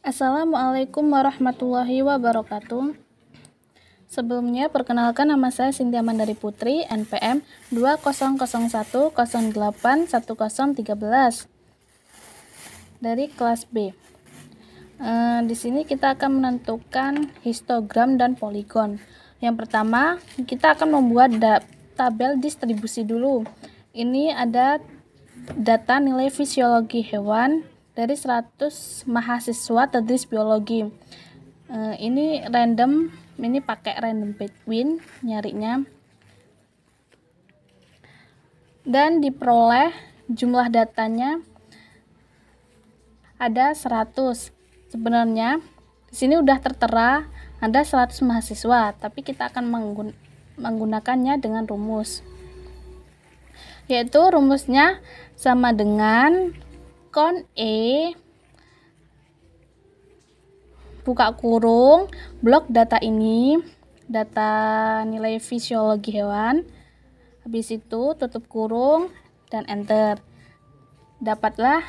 Assalamualaikum warahmatullahi wabarakatuh. Sebelumnya, perkenalkan nama saya Sintia Mandari Putri, NPM 2001081013 dari kelas B. Eh, di sini kita akan menentukan histogram dan poligon. Yang pertama, kita akan membuat tabel distribusi dulu. Ini ada data nilai fisiologi hewan, dari 100 mahasiswa tedris biologi uh, ini random ini pakai random between nyarinya dan diperoleh jumlah datanya ada 100 sebenarnya di sini udah tertera ada 100 mahasiswa tapi kita akan menggun menggunakannya dengan rumus yaitu rumusnya sama dengan kon E buka kurung blok data ini data nilai fisiologi hewan habis itu tutup kurung dan enter dapatlah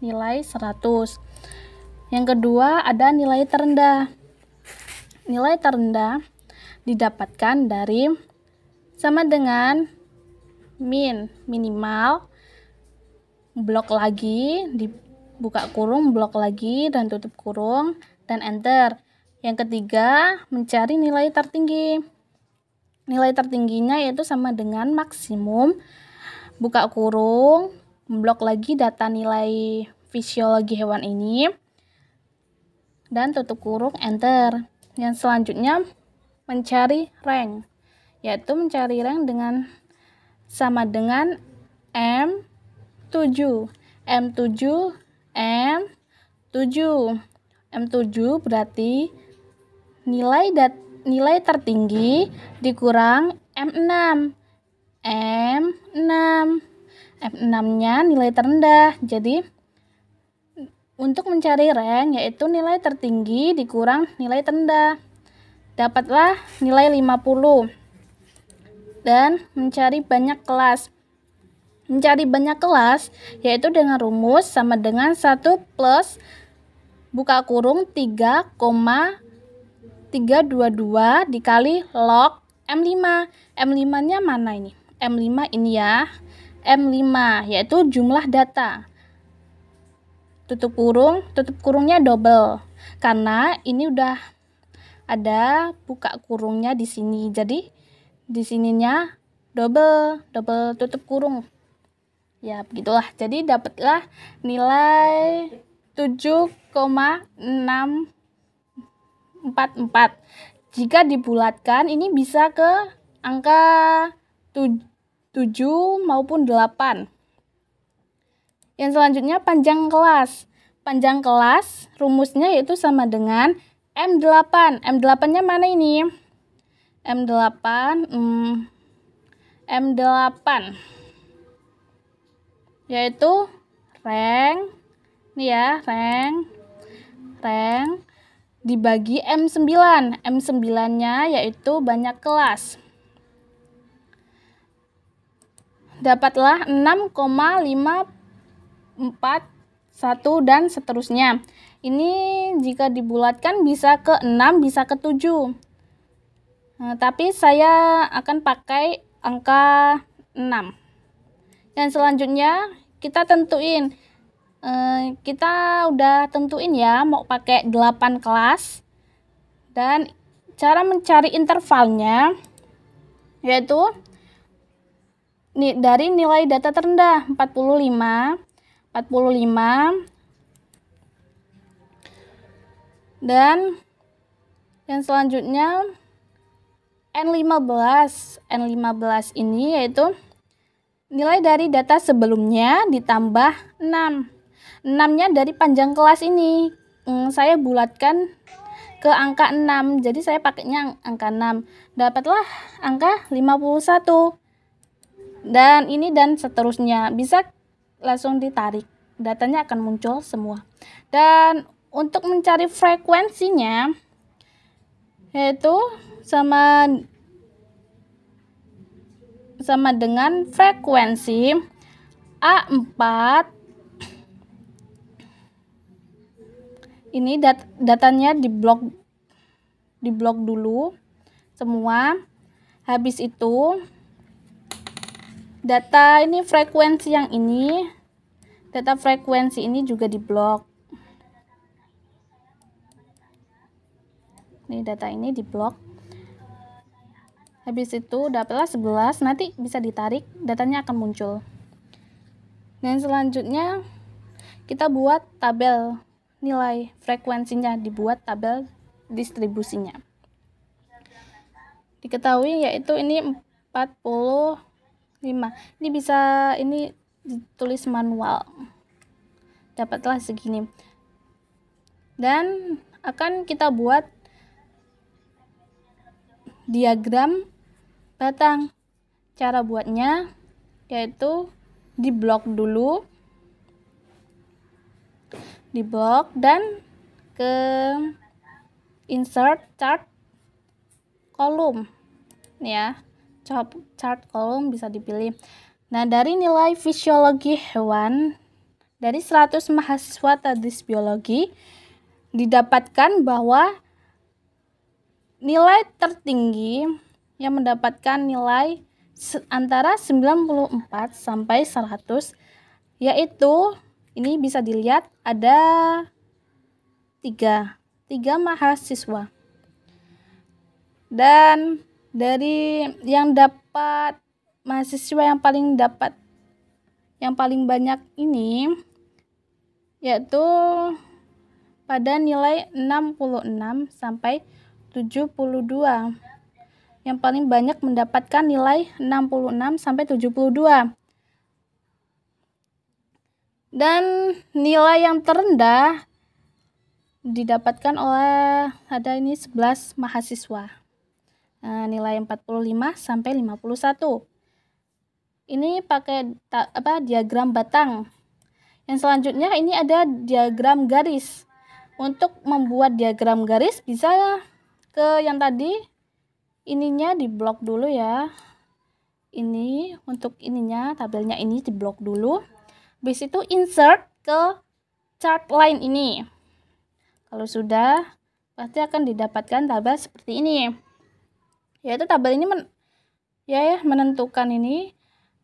nilai 100 yang kedua ada nilai terendah nilai terendah didapatkan dari sama dengan min minimal blok lagi dibuka kurung blok lagi dan tutup kurung dan enter yang ketiga mencari nilai tertinggi nilai tertingginya yaitu sama dengan maksimum buka kurung blok lagi data nilai fisiologi hewan ini dan tutup kurung enter yang selanjutnya mencari rank yaitu mencari rank dengan sama dengan M 7. M7 M7. M7 berarti nilai dat nilai tertinggi dikurang M6. M6. M6-nya nilai terendah. Jadi untuk mencari rank yaitu nilai tertinggi dikurang nilai terendah. Dapatlah nilai 50 dan mencari banyak kelas mencari banyak kelas, yaitu dengan rumus sama dengan 1 plus buka kurung 3,322 dikali log M5. M5-nya mana ini? M5 ini ya. M5 yaitu jumlah data. Tutup kurung, tutup kurungnya double. Karena ini udah ada buka kurungnya di sini. Jadi di sininya double, double tutup kurung ya begitulah jadi dapatlah nilai 7,644 jika dibulatkan ini bisa ke angka 7 maupun 8 yang selanjutnya panjang kelas panjang kelas rumusnya yaitu sama dengan M8 M8-nya mana ini M8 hmm, M8 yaitu rank ini ya rank rank dibagi M9 M9 nya yaitu banyak kelas dapatlah 6,541 dan seterusnya ini jika dibulatkan bisa ke 6 bisa ke 7 nah, tapi saya akan pakai angka 6 dan selanjutnya kita tentuin eh, kita udah tentuin ya mau pakai 8 kelas dan cara mencari intervalnya yaitu dari nilai data terendah 45 45 dan yang selanjutnya N15 N15 ini yaitu nilai dari data sebelumnya ditambah 6. 6-nya dari panjang kelas ini. Hmm, saya bulatkan ke angka 6. Jadi saya pakainya angka 6. Dapatlah angka 51. Dan ini dan seterusnya. Bisa langsung ditarik. Datanya akan muncul semua. Dan untuk mencari frekuensinya yaitu sama sama dengan frekuensi A4 ini dat datanya di blok di blok dulu semua habis itu data ini frekuensi yang ini data frekuensi ini juga di blok ini data ini di blok habis itu dapatlah 11 nanti bisa ditarik datanya akan muncul dan selanjutnya kita buat tabel nilai frekuensinya dibuat tabel distribusinya diketahui yaitu ini 45 ini bisa ini ditulis manual dapatlah segini dan akan kita buat diagram batang. Cara buatnya yaitu diblok dulu. Diblok dan ke insert chart kolom ya. Chart kolom bisa dipilih. Nah, dari nilai fisiologi hewan dari 100 mahasiswa tadis biologi didapatkan bahwa nilai tertinggi yang mendapatkan nilai antara 94 sampai 100 yaitu ini bisa dilihat ada tiga tiga mahasiswa dan dari yang dapat mahasiswa yang paling dapat yang paling banyak ini yaitu pada nilai 66 sampai 72 yang paling banyak mendapatkan nilai 66 sampai 72. Dan nilai yang terendah didapatkan oleh ada ini 11 mahasiswa. Nah, nilai 45 sampai 51. Ini pakai apa diagram batang. Yang selanjutnya ini ada diagram garis. Untuk membuat diagram garis bisa ke yang tadi ininya di blok dulu ya ini untuk ininya tabelnya ini di blok dulu habis itu insert ke chart line ini kalau sudah pasti akan didapatkan tabel seperti ini yaitu tabel ini men ya, ya menentukan ini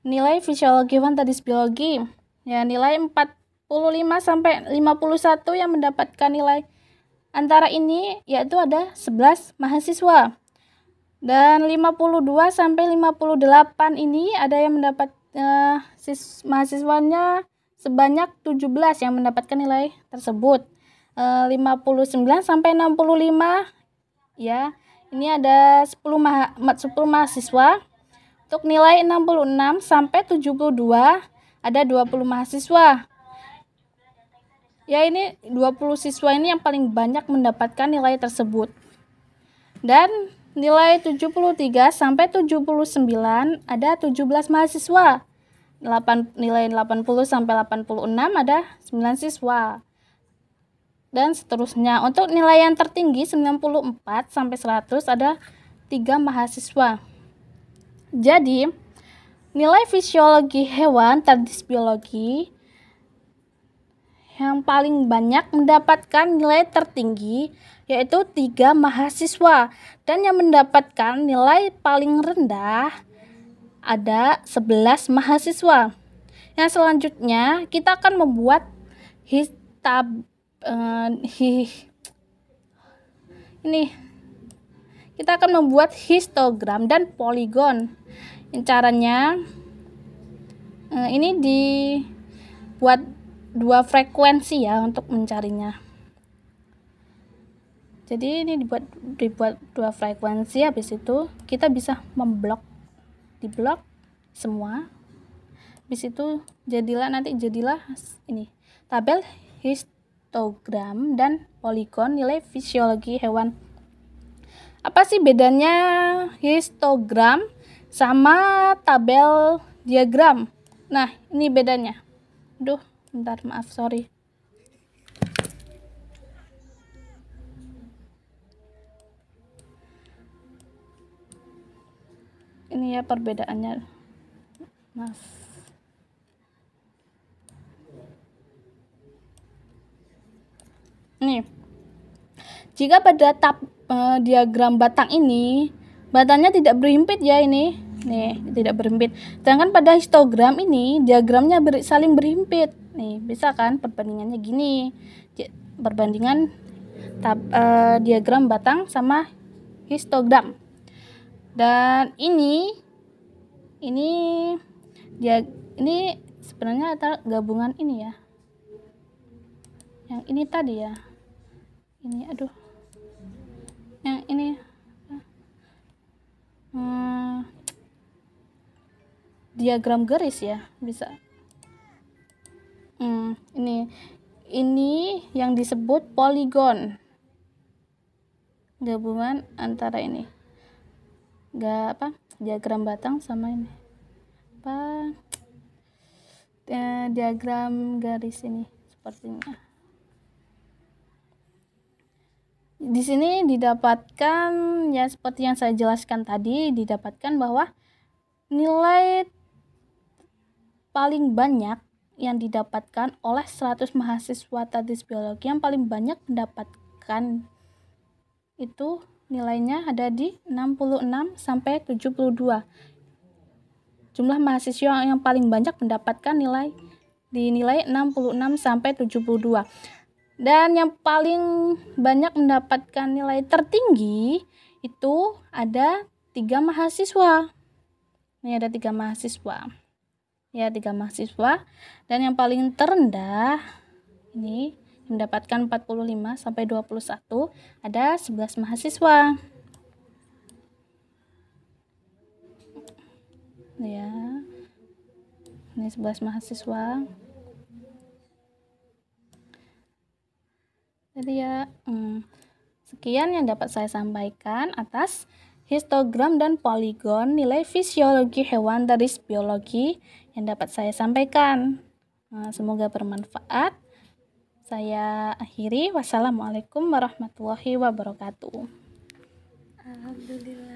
nilai fisiologi tadi biologi ya nilai 45 sampai 51 yang mendapatkan nilai antara ini yaitu ada 11 mahasiswa dan 52 sampai 58 ini ada yang mendapat uh, sis, mahasiswanya sebanyak 17 yang mendapatkan nilai tersebut. Eh, uh, 59 sampai 65 ya. Ini ada 10 ma 10 mahasiswa. Untuk nilai 66 sampai 72 ada 20 mahasiswa. Ya ini 20 siswa ini yang paling banyak mendapatkan nilai tersebut. Dan Nilai 73 sampai 79 ada 17 mahasiswa. 8, nilai 80 sampai 86 ada 9 siswa. Dan seterusnya. Untuk nilai yang tertinggi 94 sampai 100 ada 3 mahasiswa. Jadi, nilai fisiologi hewan terdis biologi yang paling banyak mendapatkan nilai tertinggi yaitu tiga mahasiswa dan yang mendapatkan nilai paling rendah ada 11 mahasiswa. Yang selanjutnya kita akan membuat hitab uh, eh, hi, ini kita akan membuat histogram dan poligon. Caranya uh, ini dibuat dua frekuensi ya untuk mencarinya jadi ini dibuat dibuat dua frekuensi habis itu kita bisa memblok di blok semua habis itu jadilah nanti jadilah ini tabel histogram dan poligon nilai fisiologi hewan apa sih bedanya histogram sama tabel diagram nah ini bedanya duh bentar maaf sorry ini ya perbedaannya mas nih jika pada tab eh, diagram batang ini batangnya tidak berimpit ya ini nih tidak berimpit sedangkan pada histogram ini diagramnya ber, saling berimpit nih bisa kan perbandingannya gini perbandingan tab, eh, diagram batang sama histogram dan ini ini dia ini sebenarnya antara gabungan ini ya yang ini tadi ya ini aduh yang ini hmm, diagram garis ya bisa Hmm, ini ini yang disebut poligon. Gabungan antara ini. Gak apa? Diagram batang sama ini. Apa? Eh, diagram garis ini sepertinya. Di sini didapatkan ya seperti yang saya jelaskan tadi didapatkan bahwa nilai paling banyak yang didapatkan oleh 100 mahasiswa tadis biologi yang paling banyak mendapatkan itu nilainya ada di 66 sampai 72. Jumlah mahasiswa yang paling banyak mendapatkan nilai dinilai 66 sampai 72. Dan yang paling banyak mendapatkan nilai tertinggi itu ada tiga mahasiswa. Ini ada tiga mahasiswa ya tiga mahasiswa dan yang paling terendah ini mendapatkan 45 sampai 21 ada 11 mahasiswa ya ini 11 mahasiswa jadi ya hmm, sekian yang dapat saya sampaikan atas histogram, dan poligon nilai fisiologi hewan dari biologi yang dapat saya sampaikan. Nah, semoga bermanfaat. Saya akhiri. Wassalamualaikum warahmatullahi wabarakatuh. Alhamdulillah.